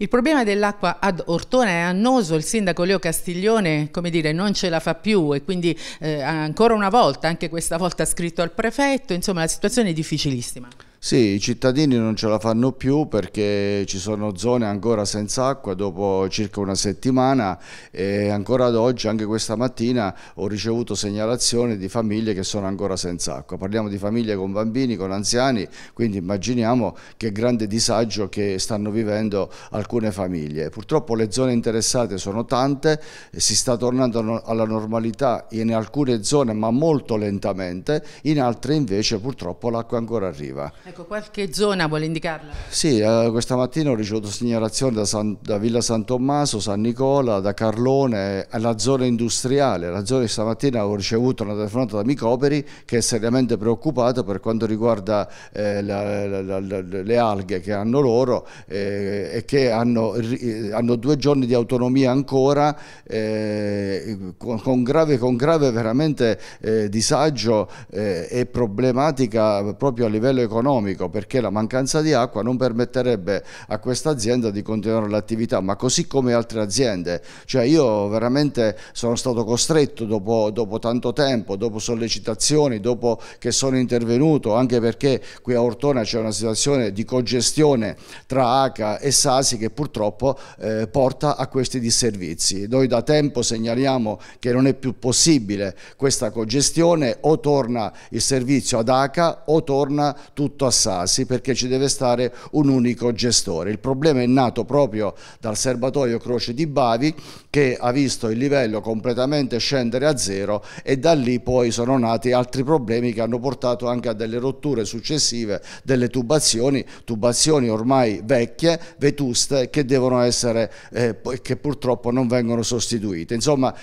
Il problema dell'acqua ad Ortona è annoso, il sindaco Leo Castiglione come dire, non ce la fa più e quindi eh, ancora una volta, anche questa volta scritto al prefetto, insomma la situazione è difficilissima. Sì, i cittadini non ce la fanno più perché ci sono zone ancora senza acqua dopo circa una settimana e ancora ad oggi, anche questa mattina, ho ricevuto segnalazioni di famiglie che sono ancora senza acqua. Parliamo di famiglie con bambini, con anziani, quindi immaginiamo che grande disagio che stanno vivendo alcune famiglie. Purtroppo le zone interessate sono tante, si sta tornando alla normalità in alcune zone ma molto lentamente, in altre invece purtroppo l'acqua ancora arriva. Ecco, qualche zona vuole indicarla? Sì, eh, questa mattina ho ricevuto segnalazioni da, San, da, Villa San Tommaso, San Nicola, da Carlone, alla zona industriale. La zona di stamattina ho ricevuto una telefonata da Micoperi che è seriamente preoccupata per quanto riguarda eh, la, la, la, le alghe che hanno loro eh, e che hanno, eh, hanno, due giorni di autonomia ancora eh, con, con, grave, con, grave, veramente eh, disagio e problematica proprio a livello economico economico perché la mancanza di acqua non permetterebbe a questa azienda di continuare l'attività, ma così come altre aziende. Cioè io veramente sono stato costretto dopo, dopo tanto tempo, dopo sollecitazioni, dopo che sono intervenuto, anche perché qui a Ortona c'è una situazione di congestione tra ACA e Sasi che purtroppo eh, porta a questi disservizi. Noi da tempo segnaliamo che non è più possibile questa congestione, o torna il servizio ad ACA o torna tutto a Assasi perché ci deve stare un unico gestore. Il problema è nato proprio dal serbatoio Croce di Bavi che ha visto il livello completamente scendere a zero e da lì poi sono nati altri problemi che hanno portato anche a delle rotture successive delle tubazioni, tubazioni ormai vecchie, vetuste che devono essere eh, che purtroppo non vengono sostituite. Insomma,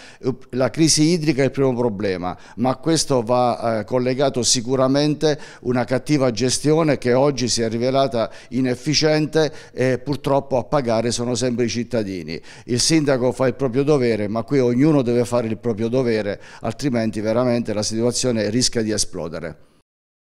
la crisi idrica è il primo problema, ma a questo va eh, collegato sicuramente una cattiva gestione gestione che oggi si è rivelata inefficiente e purtroppo a pagare sono sempre i cittadini. Il sindaco fa il proprio dovere, ma qui ognuno deve fare il proprio dovere, altrimenti veramente la situazione rischia di esplodere.